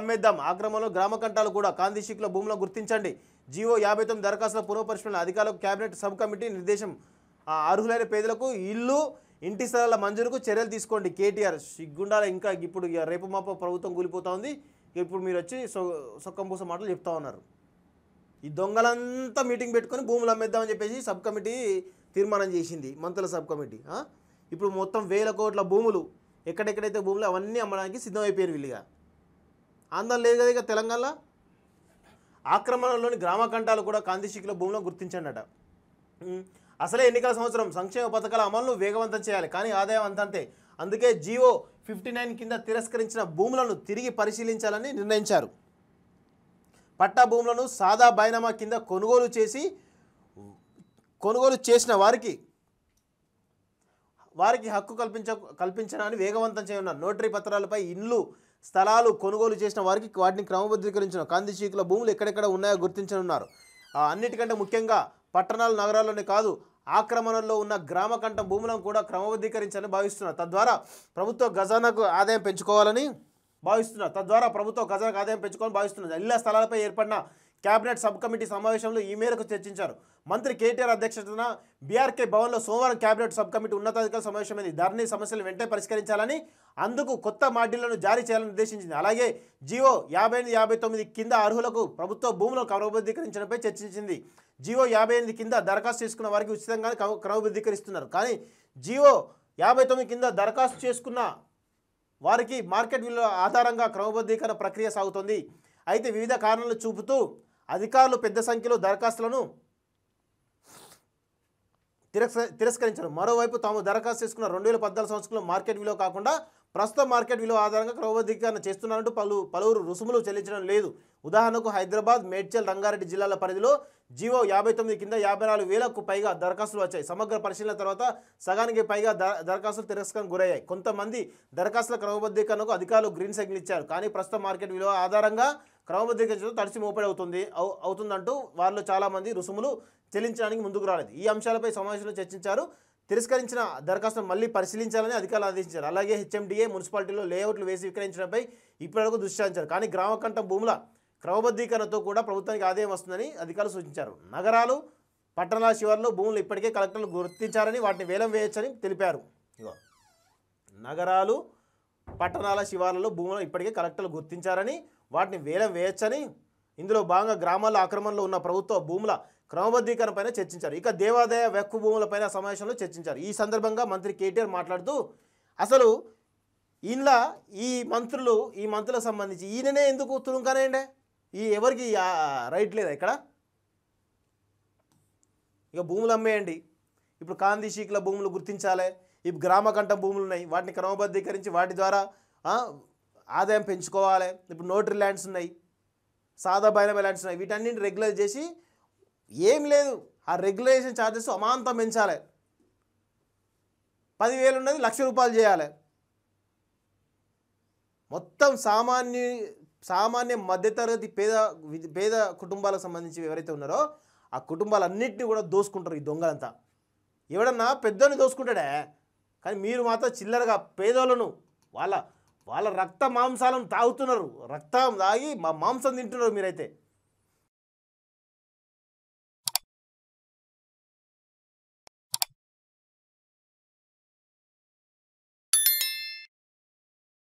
అమ్మేద్దాం ఆక్రమంలో గ్రామ కంటాలు కూడా కాందిశీకుల భూములను గుర్తించండి జియో యాభై తొమ్మిది దరఖాస్తుల పూర్వ అధికారులకు కేబినెట్ సబ్ కమిటీ నిర్దేశం అర్హులైన పేదలకు ఇల్లు ఇంటి స్థలాల మంజూరుకు చర్యలు తీసుకోండి కేటీఆర్ సిగ్గుండాల ఇంకా ఇప్పుడు రేపు మాప ప్రభుత్వం కూలిపోతూ ఉంది ఇప్పుడు మీరు వచ్చి సొ పూస మాటలు చెప్తా ఉన్నారు ఈ దొంగలంతా మీటింగ్ పెట్టుకొని భూములు అమ్మేద్దామని చెప్పేసి సబ్ కమిటీ తీర్మానం చేసింది మంత్రుల సబ్ కమిటీ ఇప్పుడు మొత్తం వేల కోట్ల భూములు ఎక్కడెక్కడైతే భూములు అవన్నీ అమ్మడానికి సిద్ధమైపోయారు వీళ్ళుగా ఆందోళన లేదు కదా ఇక తెలంగాణలో ఆక్రమణలోని గ్రామకంఠాలు కూడా కాంతిశీకుల భూమిలో గుర్తించండట అసలే ఎన్నికల సంవత్సరం సంక్షేమ పథకాల అమలును వేగవంతం చేయాలి కానీ ఆదాయం అంతంతే అందుకే జియో ఫిఫ్టీ నైన్ కింద తిరస్కరించిన భూములను తిరిగి పరిశీలించాలని నిర్ణయించారు పట్టా భూములను సాదా బైనామా కింద కొనుగోలు చేసి కొనుగోలు చేసిన వారికి వారికి హక్కు కల్పించ కల్పించడానికి వేగవంతం చేయనున్న నోటరీ పత్రాలపై ఇండ్లు స్థలాలు కొనుగోలు చేసిన వారికి వాటిని క్రమబద్ధీకరించిన కాంతి చీకుల భూములు ఎక్కడెక్కడ ఉన్నాయో గుర్తించనున్నారు అన్నిటికంటే ముఖ్యంగా పట్టణాలు నగరాల్లోనే కాదు ఆక్రమణలో ఉన్న గ్రామ కంఠం భూములను కూడా క్రమబద్ధీకరించాలని భావిస్తున్నారు తద్వారా ప్రభుత్వ ఖజానాకు ఆదాయం పెంచుకోవాలని భావిస్తున్నారు తద్వారా ప్రభుత్వ ఖజానాకు ఆదాయం పెంచుకోవాలని భావిస్తున్నారు ఇళ్ల స్థలాలపై ఏర్పడిన కేబినెట్ సబ్ కమిటీ సమావేశంలో ఈ మేరకు చర్చించారు మంత్రి కేటీఆర్ అధ్యక్షతన బీఆర్కే భవన్లో సోమవారం కేబినెట్ సబ్ కమిటీ ఉన్నతాధికారుల సమావేశమైంది ధరణి సమస్యలు వెంటనే పరిష్కరించాలని అందుకు కొత్త మాడ్యూళ్లను జారీ చేయాలని నిర్దేశించింది అలాగే జియో యాభై ఎనిమిది యాభై తొమ్మిది కింద అర్హులకు ప్రభుత్వ భూములను క్రమబద్ధీకరించడంపై చర్చించింది జియో యాభై ఎనిమిది కింద దరఖాస్తు చేసుకున్న వారికి ఉచితంగా క్రమబద్ధీకరిస్తున్నారు కానీ జియో యాభై తొమ్మిది కింద దరఖాస్తు చేసుకున్న వారికి మార్కెట్ విలువ ఆధారంగా క్రమబద్ధీకరణ ప్రక్రియ సాగుతోంది అయితే వివిధ కారణాలు చూపుతూ అధికారులు పెద్ద సంఖ్యలో దరఖాస్తులను తిరస్కరించారు మరోవైపు తాము దరఖాస్తు చేసుకున్న రెండు వేల పద్నాలుగు సంవత్సరంలో మార్కెట్ విలువ కాకుండా ప్రస్తుతం మార్కెట్ విలువ ఆధారంగా క్రమబద్ధీకరణ చేస్తున్నారంటూ పలు పలువురు రుసుములు చెల్లించడం లేదు ఉదాహరణకు హైదరాబాద్ మేడ్చల్ రంగారెడ్డి జిల్లాల పరిధిలో జీవో యాభై తొమ్మిది కింద యాభై నాలుగు వేలకు పైగా దరఖాస్తులు వచ్చాయి సమగ్ర పరిశీలన తర్వాత సగానికి పైగా దరఖాస్తులు తిరస్కరణ గురయ్యాయి కొంతమంది దరఖాస్తుల క్రమబద్ధీకరణకు అధికారులు గ్రీన్ సిగ్నల్ ఇచ్చారు కానీ ప్రస్తుత మార్కెట్ విలువ ఆధారంగా క్రమబద్ధీకరించడం తడిసి మోపడి అవుతుంది అవుతుందంటూ వారిలో చాలామంది రుసుములు చెల్లించడానికి ముందుకు రాలేదు ఈ అంశాలపై సమావేశంలో చర్చించారు తిరస్కరించిన దరఖాస్తును మళ్ళీ పరిశీలించాలని అధికారులు ఆదేశించారు అలాగే హెచ్ఎండిఏ మున్సిపాలిటీలో లేఅవుట్లు వేసి విక్రయించడంపై ఇప్పటివరకు దృష్టించారు కానీ గ్రామకంఠ భూముల క్రమబద్ధీకరణతో కూడా ప్రభుత్వానికి ఆదాయం వస్తుందని అధికారులు సూచించారు నగరాలు పట్టణాల శివార్లో భూములు ఇప్పటికే కలెక్టర్లు గుర్తించారని వాటిని వేలం వేయొచ్చని తెలిపారు నగరాలు పట్టణాల శివార్లలో భూములు ఇప్పటికే కలెక్టర్లు గుర్తించారని వాటిని వేలం వేయచ్చని ఇందులో భాగంగా గ్రామాల ఆక్రమణలో ఉన్న ప్రభుత్వ భూముల క్రమబద్ధీకరణపైన చర్చించారు ఇక దేవాదాయ వెక్కు భూములపైన సమావేశంలో చర్చించారు ఈ సందర్భంగా మంత్రి కేటీఆర్ మాట్లాడుతూ అసలు ఈయనలా ఈ మంత్రులు ఈ మంత్రులకు సంబంధించి ఈయననే ఎందుకు తురుంకనేయండి ఈ ఎవరికి రైట్ లేదా ఇక్కడ ఇక భూములు అమ్మేయండి ఇప్పుడు కాందిశీకుల భూములు గుర్తించాలి ఈ గ్రామకంఠ భూములు ఉన్నాయి వాటిని క్రమబద్ధీకరించి వాటి ద్వారా ఆదాయం పెంచుకోవాలి ఇప్పుడు నోటరీ ల్యాండ్స్ ఉన్నాయి సాదా బైన ల్యాండ్స్ ఉన్నాయి వీటన్నింటిని రెగ్యులైజ్ చేసి ఏం లేదు ఆ రెగ్యులేషన్ ఛార్జెస్ అమాంతం పెంచాలి పదివేలు ఉన్నది లక్ష రూపాయలు చేయాలి మొత్తం సామాన్య సామాన్య మధ్యతరగతి పేద పేద కుటుంబాలకు సంబంధించి ఎవరైతే ఉన్నారో ఆ కుటుంబాలన్నింటినీ కూడా దోసుకుంటారు ఈ దొంగలంతా ఎవడన్నా పెద్దోని దోసుకుంటాడే కానీ మీరు మాత్రం చిల్లరగా పేదోళ్ళను వాళ్ళ వాళ్ళ రక్త మాంసాలను తాగుతున్నారు రక్తం తాగి మా మాంసం తింటున్నారు మీరైతే